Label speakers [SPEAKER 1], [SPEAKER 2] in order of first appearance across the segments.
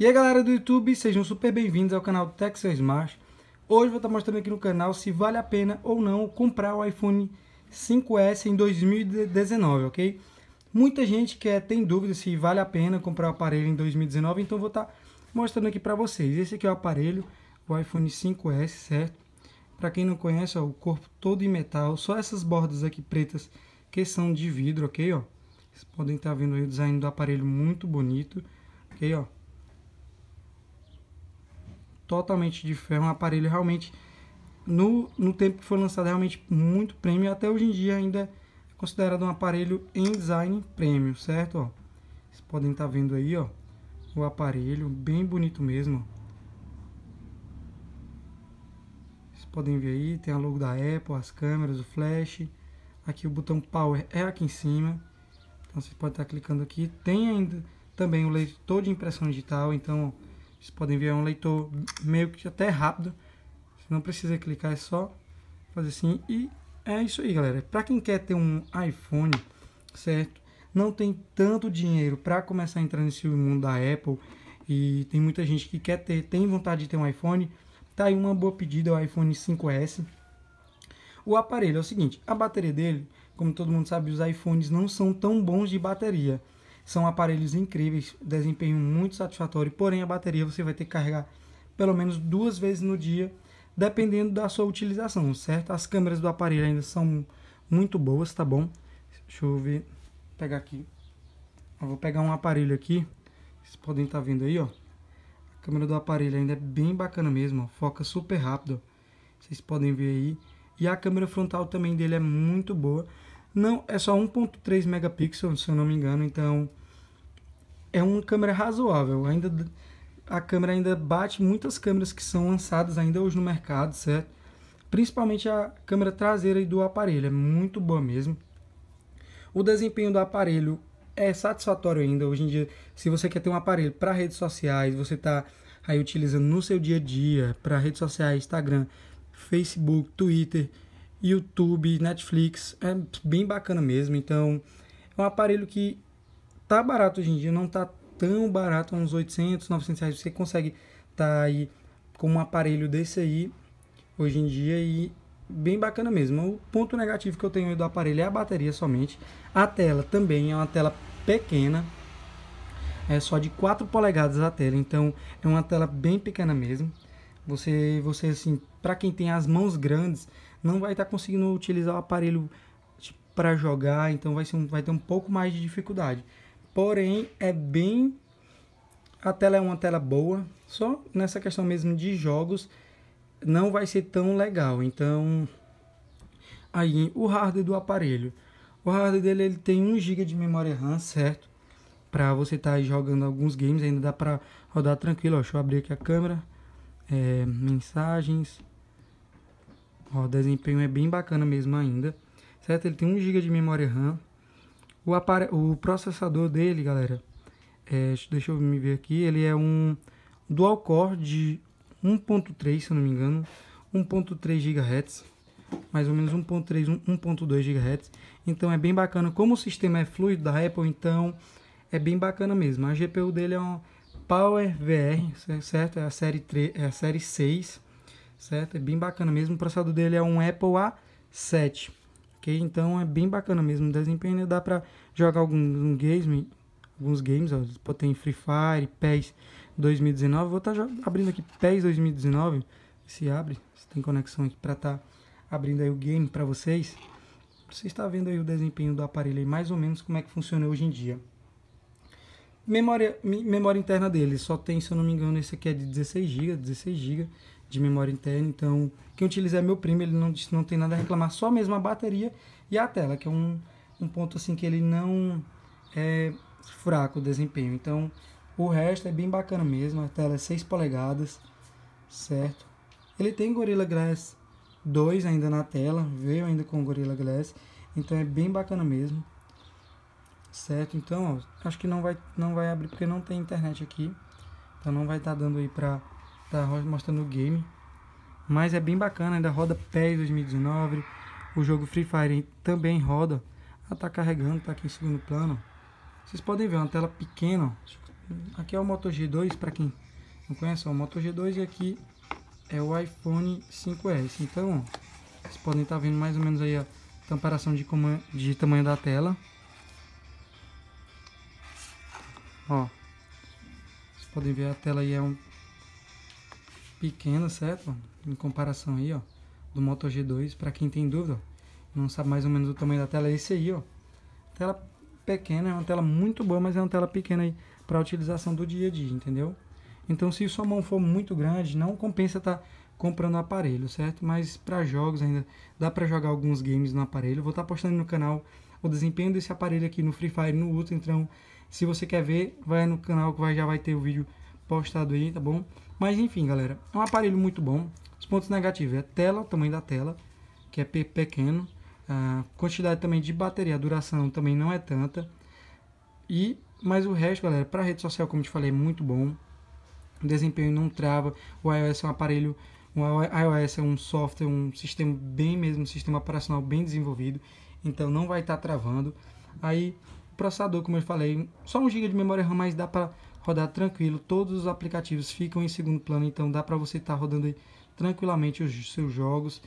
[SPEAKER 1] E aí galera do YouTube, sejam super bem-vindos ao canal Texas Smart. Hoje vou estar tá mostrando aqui no canal se vale a pena ou não comprar o iPhone 5S em 2019, ok? Muita gente quer, é, tem dúvida se vale a pena comprar o aparelho em 2019, então vou estar tá mostrando aqui para vocês. Esse aqui é o aparelho, o iPhone 5S, certo? Para quem não conhece, ó, o corpo todo em metal, só essas bordas aqui pretas que são de vidro, ok? Ó. Vocês podem estar tá vendo aí o design do aparelho muito bonito, ok? Ó totalmente de ferro, um aparelho realmente no, no tempo que foi lançado realmente muito prêmio, até hoje em dia ainda é considerado um aparelho em design prêmio, certo? Ó, vocês podem estar tá vendo aí, ó, o aparelho, bem bonito mesmo. Vocês podem ver aí, tem a logo da Apple, as câmeras, o flash, aqui o botão power é aqui em cima. Então vocês podem estar tá clicando aqui, tem ainda também o leitor de impressão digital, então vocês podem ver um leitor meio que até rápido. Você não precisa clicar, é só fazer assim. E é isso aí, galera. Para quem quer ter um iPhone, certo? Não tem tanto dinheiro para começar a entrar nesse mundo da Apple e tem muita gente que quer ter, tem vontade de ter um iPhone. Tá aí uma boa pedida, o iPhone 5S. O aparelho é o seguinte, a bateria dele, como todo mundo sabe, os iPhones não são tão bons de bateria. São aparelhos incríveis, desempenho muito satisfatório, porém a bateria você vai ter que carregar pelo menos duas vezes no dia, dependendo da sua utilização, certo? As câmeras do aparelho ainda são muito boas, tá bom? Deixa eu ver, pegar aqui. Eu vou pegar um aparelho aqui, vocês podem estar tá vendo aí, ó. A câmera do aparelho ainda é bem bacana mesmo, ó. foca super rápido, ó. vocês podem ver aí. E a câmera frontal também dele é muito boa. Não, é só 1.3 megapixels, se eu não me engano, então é uma câmera razoável. Ainda a câmera ainda bate muitas câmeras que são lançadas ainda hoje no mercado, certo? Principalmente a câmera traseira do aparelho, é muito boa mesmo. O desempenho do aparelho é satisfatório ainda hoje em dia. Se você quer ter um aparelho para redes sociais, você está aí utilizando no seu dia a dia, para redes sociais, Instagram, Facebook, Twitter, YouTube, Netflix, é bem bacana mesmo. Então, é um aparelho que tá barato hoje em dia, não tá tão barato, uns 800, 900 reais. Você consegue tá aí com um aparelho desse aí hoje em dia e bem bacana mesmo. O ponto negativo que eu tenho do aparelho é a bateria somente. A tela também é uma tela pequena, é só de 4 polegadas a tela, então é uma tela bem pequena mesmo. Você, você assim, para quem tem as mãos grandes, não vai estar tá conseguindo utilizar o aparelho para tipo, jogar, então vai, ser um, vai ter um pouco mais de dificuldade porém é bem. A tela é uma tela boa, só nessa questão mesmo de jogos não vai ser tão legal. Então, aí o hardware do aparelho. O hardware dele ele tem 1 GB de memória RAM, certo? Para você estar tá jogando alguns games, ainda dá para rodar tranquilo. Ó. Deixa eu abrir aqui a câmera. É, mensagens. Ó, o desempenho é bem bacana mesmo ainda. Certo? Ele tem 1 GB de memória RAM. O, apare... o processador dele, galera, é, deixa eu me ver aqui, ele é um dual core de 1.3, se eu não me engano, 1.3 GHz, mais ou menos 1.3, 1.2 GHz. Então é bem bacana. Como o sistema é fluido da Apple, então é bem bacana mesmo. A GPU dele é um Power VR, certo? É a série 3, é a série 6, certo? É bem bacana mesmo. O processador dele é um Apple A7. Que então é bem bacana mesmo o desempenho, né? dá para jogar alguns um games, alguns games, ó, tem Free Fire, PES 2019, vou estar tá abrindo aqui PES 2019, se abre, se tem conexão aqui para estar tá abrindo aí o game para vocês. Você está vendo aí o desempenho do aparelho aí, mais ou menos como é que funciona hoje em dia. Memória, memória interna dele só tem, se eu não me engano, esse aqui é de 16 GB, 16 GB de memória interna. Então, quem utilizar é meu primo, ele não, não tem nada a reclamar, só mesmo a bateria e a tela, que é um, um ponto assim que ele não é fraco o desempenho. Então, o resto é bem bacana mesmo, a tela é 6 polegadas, certo? Ele tem Gorilla Glass 2 ainda na tela, veio ainda com Gorilla Glass, então é bem bacana mesmo. Certo? Então, ó, acho que não vai não vai abrir porque não tem internet aqui. Então não vai estar tá dando aí para tá mostrando o game. Mas é bem bacana, ainda roda PES 2019. O jogo Free Fire também roda. Ah, tá carregando, tá aqui em segundo plano. Vocês podem ver é uma tela pequena. Aqui é o Moto G2, para quem não conhece, é o Moto G2 e aqui é o iPhone 5S. Então, vocês podem estar tá vendo mais ou menos aí a comparação de, é, de tamanho da tela. Ó, vocês podem ver a tela aí é um pequena, certo? Em comparação aí, ó, do Moto G2. Para quem tem dúvida, não sabe mais ou menos o tamanho da tela, é esse aí, ó. Tela pequena, é uma tela muito boa, mas é uma tela pequena aí para utilização do dia a dia, entendeu? Então, se sua mão for muito grande, não compensa estar tá comprando um aparelho, certo? Mas para jogos ainda dá para jogar alguns games no aparelho. vou estar tá postando no canal o desempenho desse aparelho aqui no Free Fire, no Ultra Então, se você quer ver, vai no canal que vai, já vai ter o vídeo postado aí, tá bom? Mas enfim, galera, é um aparelho muito bom. Os pontos negativos é tela, o tamanho da tela, que é pequeno. A quantidade também de bateria, a duração também não é tanta. E mas o resto, galera, para rede social, como eu te falei, é muito bom. O desempenho não trava. O iOS é um aparelho, o iOS é um software, um sistema bem mesmo, um sistema operacional bem desenvolvido. Então não vai estar tá travando. Aí processador, como eu falei, só 1 GB de memória RAM, mas dá para rodar tranquilo. Todos os aplicativos ficam em segundo plano, então dá para você estar tá rodando tranquilamente os seus jogos.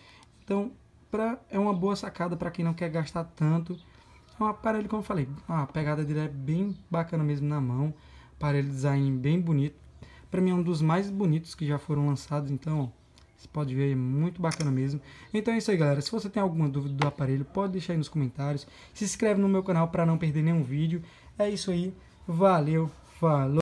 [SPEAKER 1] Então, pra, é uma boa sacada para quem não quer gastar tanto. É um aparelho, como eu falei, a pegada dele é bem bacana mesmo na mão. Aparelho design bem bonito. Para mim é um dos mais bonitos que já foram lançados, então você pode ver, é muito bacana mesmo. Então é isso aí, galera. Se você tem alguma dúvida do aparelho, pode deixar aí nos comentários. Se inscreve no meu canal para não perder nenhum vídeo. É isso aí. Valeu, falou!